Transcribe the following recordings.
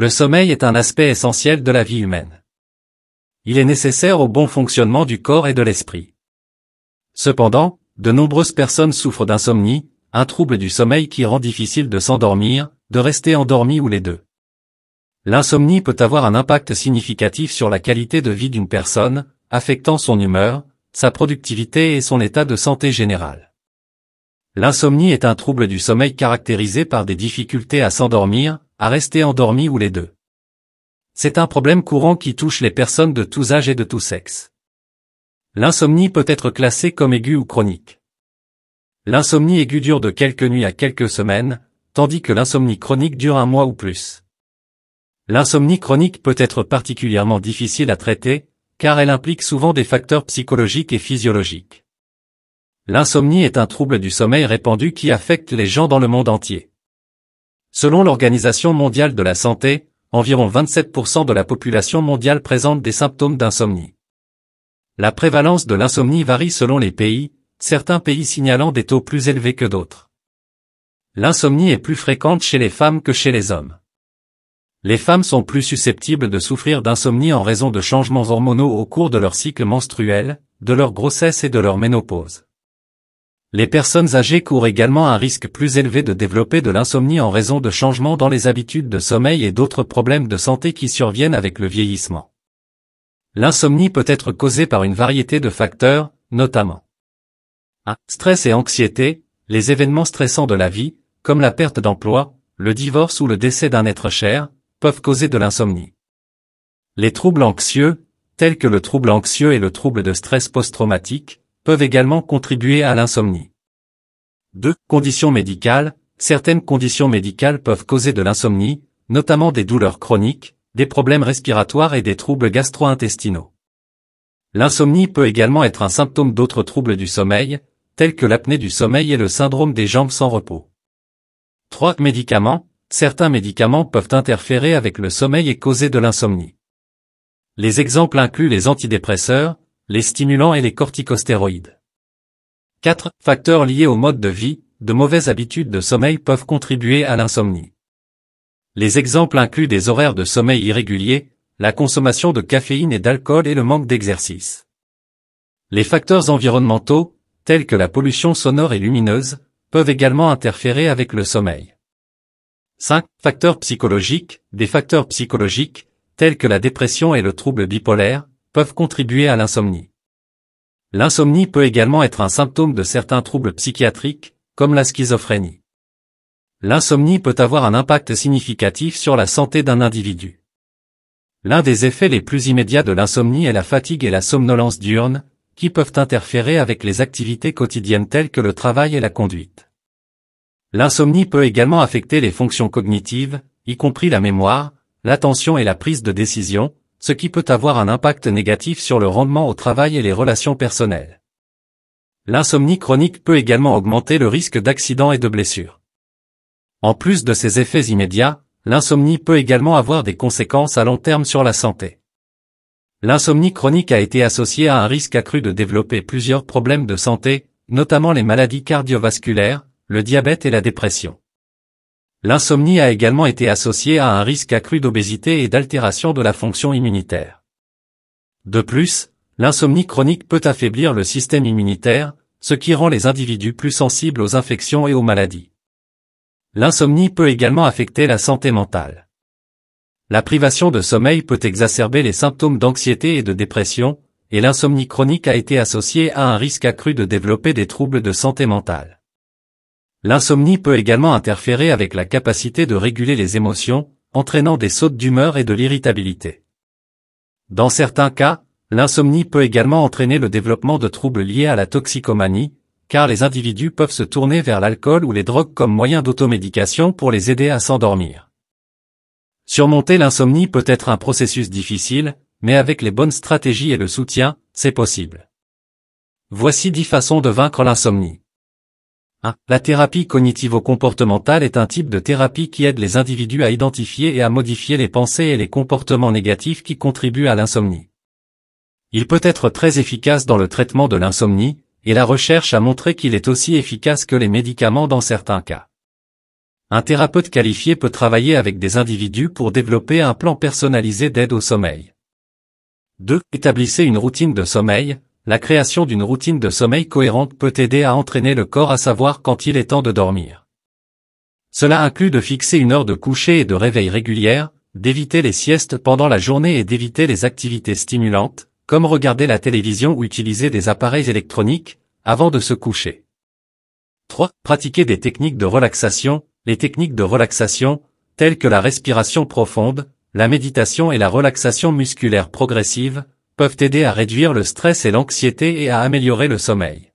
Le sommeil est un aspect essentiel de la vie humaine. Il est nécessaire au bon fonctionnement du corps et de l'esprit. Cependant, de nombreuses personnes souffrent d'insomnie, un trouble du sommeil qui rend difficile de s'endormir, de rester endormi ou les deux. L'insomnie peut avoir un impact significatif sur la qualité de vie d'une personne, affectant son humeur, sa productivité et son état de santé général. L'insomnie est un trouble du sommeil caractérisé par des difficultés à s'endormir, à rester endormi ou les deux. C'est un problème courant qui touche les personnes de tous âges et de tous sexes. L'insomnie peut être classée comme aiguë ou chronique. L'insomnie aiguë dure de quelques nuits à quelques semaines, tandis que l'insomnie chronique dure un mois ou plus. L'insomnie chronique peut être particulièrement difficile à traiter, car elle implique souvent des facteurs psychologiques et physiologiques. L'insomnie est un trouble du sommeil répandu qui affecte les gens dans le monde entier. Selon l'Organisation mondiale de la santé, environ 27% de la population mondiale présente des symptômes d'insomnie. La prévalence de l'insomnie varie selon les pays, certains pays signalant des taux plus élevés que d'autres. L'insomnie est plus fréquente chez les femmes que chez les hommes. Les femmes sont plus susceptibles de souffrir d'insomnie en raison de changements hormonaux au cours de leur cycle menstruel, de leur grossesse et de leur ménopause. Les personnes âgées courent également un risque plus élevé de développer de l'insomnie en raison de changements dans les habitudes de sommeil et d'autres problèmes de santé qui surviennent avec le vieillissement. L'insomnie peut être causée par une variété de facteurs, notamment 1. Stress et anxiété, les événements stressants de la vie, comme la perte d'emploi, le divorce ou le décès d'un être cher, peuvent causer de l'insomnie. Les troubles anxieux, tels que le trouble anxieux et le trouble de stress post-traumatique, peuvent également contribuer à l'insomnie. 2. Conditions médicales. Certaines conditions médicales peuvent causer de l'insomnie, notamment des douleurs chroniques, des problèmes respiratoires et des troubles gastro-intestinaux. L'insomnie peut également être un symptôme d'autres troubles du sommeil, tels que l'apnée du sommeil et le syndrome des jambes sans repos. 3. Médicaments. Certains médicaments peuvent interférer avec le sommeil et causer de l'insomnie. Les exemples incluent les antidépresseurs, les stimulants et les corticostéroïdes. 4. Facteurs liés au mode de vie, de mauvaises habitudes de sommeil peuvent contribuer à l'insomnie. Les exemples incluent des horaires de sommeil irréguliers, la consommation de caféine et d'alcool et le manque d'exercice. Les facteurs environnementaux, tels que la pollution sonore et lumineuse, peuvent également interférer avec le sommeil. 5. Facteurs psychologiques. Des facteurs psychologiques, tels que la dépression et le trouble bipolaire, peuvent contribuer à l'insomnie. L'insomnie peut également être un symptôme de certains troubles psychiatriques, comme la schizophrénie. L'insomnie peut avoir un impact significatif sur la santé d'un individu. L'un des effets les plus immédiats de l'insomnie est la fatigue et la somnolence diurne, qui peuvent interférer avec les activités quotidiennes telles que le travail et la conduite. L'insomnie peut également affecter les fonctions cognitives, y compris la mémoire, l'attention et la prise de décision, ce qui peut avoir un impact négatif sur le rendement au travail et les relations personnelles. L'insomnie chronique peut également augmenter le risque d'accidents et de blessures. En plus de ses effets immédiats, l'insomnie peut également avoir des conséquences à long terme sur la santé. L'insomnie chronique a été associée à un risque accru de développer plusieurs problèmes de santé, notamment les maladies cardiovasculaires, le diabète et la dépression. L'insomnie a également été associée à un risque accru d'obésité et d'altération de la fonction immunitaire. De plus, l'insomnie chronique peut affaiblir le système immunitaire, ce qui rend les individus plus sensibles aux infections et aux maladies. L'insomnie peut également affecter la santé mentale. La privation de sommeil peut exacerber les symptômes d'anxiété et de dépression, et l'insomnie chronique a été associée à un risque accru de développer des troubles de santé mentale. L'insomnie peut également interférer avec la capacité de réguler les émotions, entraînant des sautes d'humeur et de l'irritabilité. Dans certains cas, l'insomnie peut également entraîner le développement de troubles liés à la toxicomanie, car les individus peuvent se tourner vers l'alcool ou les drogues comme moyen d'automédication pour les aider à s'endormir. Surmonter l'insomnie peut être un processus difficile, mais avec les bonnes stratégies et le soutien, c'est possible. Voici 10 façons de vaincre l'insomnie. 1. La thérapie cognitivo-comportementale est un type de thérapie qui aide les individus à identifier et à modifier les pensées et les comportements négatifs qui contribuent à l'insomnie. Il peut être très efficace dans le traitement de l'insomnie, et la recherche a montré qu'il est aussi efficace que les médicaments dans certains cas. Un thérapeute qualifié peut travailler avec des individus pour développer un plan personnalisé d'aide au sommeil. 2. Établissez une routine de sommeil, la création d'une routine de sommeil cohérente peut aider à entraîner le corps à savoir quand il est temps de dormir. Cela inclut de fixer une heure de coucher et de réveil régulière, d'éviter les siestes pendant la journée et d'éviter les activités stimulantes, comme regarder la télévision ou utiliser des appareils électroniques, avant de se coucher. 3. Pratiquer des techniques de relaxation. Les techniques de relaxation, telles que la respiration profonde, la méditation et la relaxation musculaire progressive, peuvent aider à réduire le stress et l'anxiété et à améliorer le sommeil.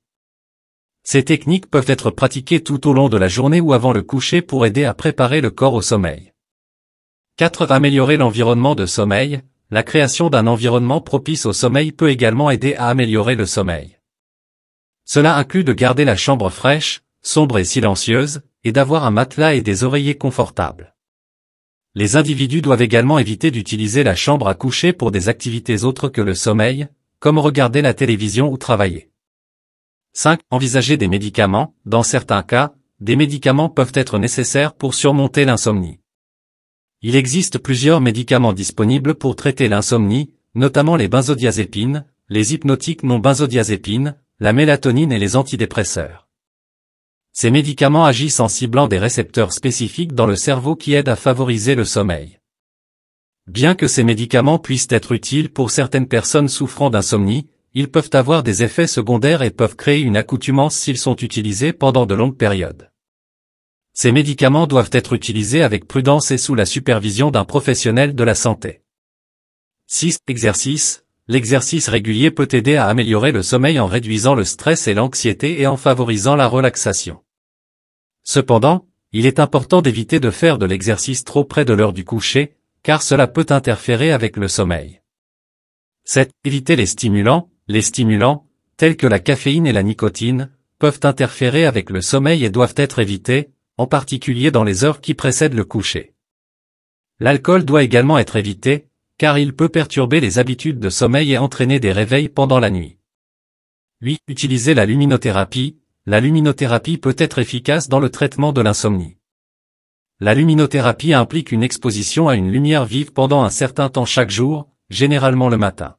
Ces techniques peuvent être pratiquées tout au long de la journée ou avant le coucher pour aider à préparer le corps au sommeil. 4. Améliorer l'environnement de sommeil. La création d'un environnement propice au sommeil peut également aider à améliorer le sommeil. Cela inclut de garder la chambre fraîche, sombre et silencieuse, et d'avoir un matelas et des oreillers confortables. Les individus doivent également éviter d'utiliser la chambre à coucher pour des activités autres que le sommeil, comme regarder la télévision ou travailler. 5. Envisager des médicaments. Dans certains cas, des médicaments peuvent être nécessaires pour surmonter l'insomnie. Il existe plusieurs médicaments disponibles pour traiter l'insomnie, notamment les benzodiazépines, les hypnotiques non benzodiazépines, la mélatonine et les antidépresseurs. Ces médicaments agissent en ciblant des récepteurs spécifiques dans le cerveau qui aident à favoriser le sommeil. Bien que ces médicaments puissent être utiles pour certaines personnes souffrant d'insomnie, ils peuvent avoir des effets secondaires et peuvent créer une accoutumance s'ils sont utilisés pendant de longues périodes. Ces médicaments doivent être utilisés avec prudence et sous la supervision d'un professionnel de la santé. 6. Exercice, L'exercice régulier peut aider à améliorer le sommeil en réduisant le stress et l'anxiété et en favorisant la relaxation. Cependant, il est important d'éviter de faire de l'exercice trop près de l'heure du coucher, car cela peut interférer avec le sommeil. 7. Éviter les stimulants. Les stimulants, tels que la caféine et la nicotine, peuvent interférer avec le sommeil et doivent être évités, en particulier dans les heures qui précèdent le coucher. L'alcool doit également être évité, car il peut perturber les habitudes de sommeil et entraîner des réveils pendant la nuit. 8. Utiliser la luminothérapie. La luminothérapie peut être efficace dans le traitement de l'insomnie. La luminothérapie implique une exposition à une lumière vive pendant un certain temps chaque jour, généralement le matin.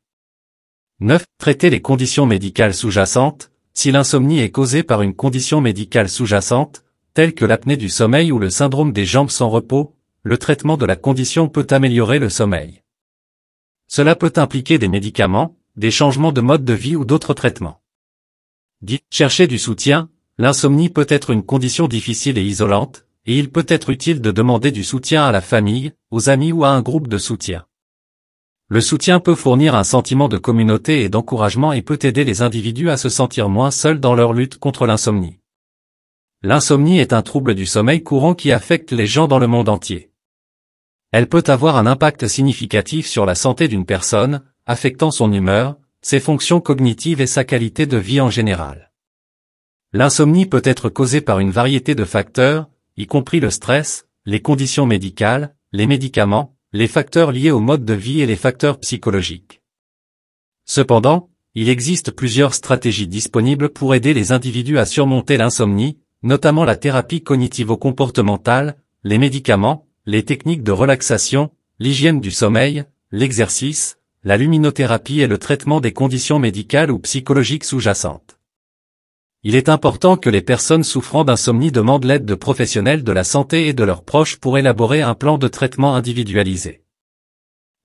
9. Traiter les conditions médicales sous-jacentes. Si l'insomnie est causée par une condition médicale sous-jacente, telle que l'apnée du sommeil ou le syndrome des jambes sans repos, le traitement de la condition peut améliorer le sommeil. Cela peut impliquer des médicaments, des changements de mode de vie ou d'autres traitements. dites Chercher du soutien, l'insomnie peut être une condition difficile et isolante, et il peut être utile de demander du soutien à la famille, aux amis ou à un groupe de soutien. Le soutien peut fournir un sentiment de communauté et d'encouragement et peut aider les individus à se sentir moins seuls dans leur lutte contre l'insomnie. L'insomnie est un trouble du sommeil courant qui affecte les gens dans le monde entier. Elle peut avoir un impact significatif sur la santé d'une personne, affectant son humeur, ses fonctions cognitives et sa qualité de vie en général. L'insomnie peut être causée par une variété de facteurs, y compris le stress, les conditions médicales, les médicaments, les facteurs liés au mode de vie et les facteurs psychologiques. Cependant, il existe plusieurs stratégies disponibles pour aider les individus à surmonter l'insomnie, notamment la thérapie cognitivo-comportementale, les médicaments, les techniques de relaxation, l'hygiène du sommeil, l'exercice, la luminothérapie et le traitement des conditions médicales ou psychologiques sous-jacentes. Il est important que les personnes souffrant d'insomnie demandent l'aide de professionnels de la santé et de leurs proches pour élaborer un plan de traitement individualisé.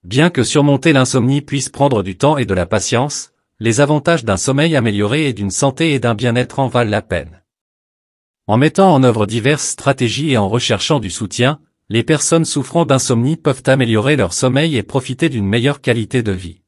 Bien que surmonter l'insomnie puisse prendre du temps et de la patience, les avantages d'un sommeil amélioré et d'une santé et d'un bien-être en valent la peine. En mettant en œuvre diverses stratégies et en recherchant du soutien, les personnes souffrant d'insomnie peuvent améliorer leur sommeil et profiter d'une meilleure qualité de vie.